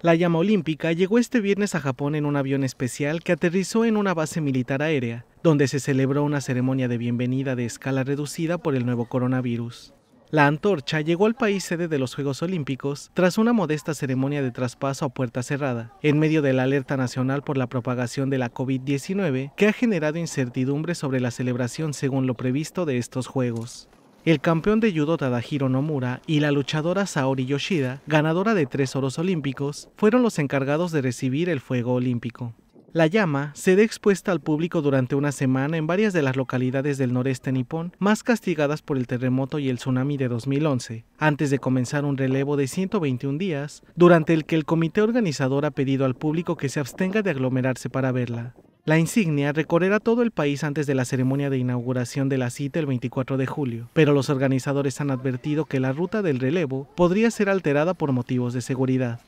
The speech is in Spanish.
La llama olímpica llegó este viernes a Japón en un avión especial que aterrizó en una base militar aérea, donde se celebró una ceremonia de bienvenida de escala reducida por el nuevo coronavirus. La antorcha llegó al país sede de los Juegos Olímpicos tras una modesta ceremonia de traspaso a puerta cerrada, en medio de la alerta nacional por la propagación de la COVID-19 que ha generado incertidumbre sobre la celebración según lo previsto de estos Juegos el campeón de judo Tadahiro Nomura y la luchadora Saori Yoshida, ganadora de tres oros olímpicos, fueron los encargados de recibir el fuego olímpico. La llama se será expuesta al público durante una semana en varias de las localidades del noreste nipón más castigadas por el terremoto y el tsunami de 2011, antes de comenzar un relevo de 121 días, durante el que el comité organizador ha pedido al público que se abstenga de aglomerarse para verla. La insignia recorrerá todo el país antes de la ceremonia de inauguración de la cita el 24 de julio, pero los organizadores han advertido que la ruta del relevo podría ser alterada por motivos de seguridad.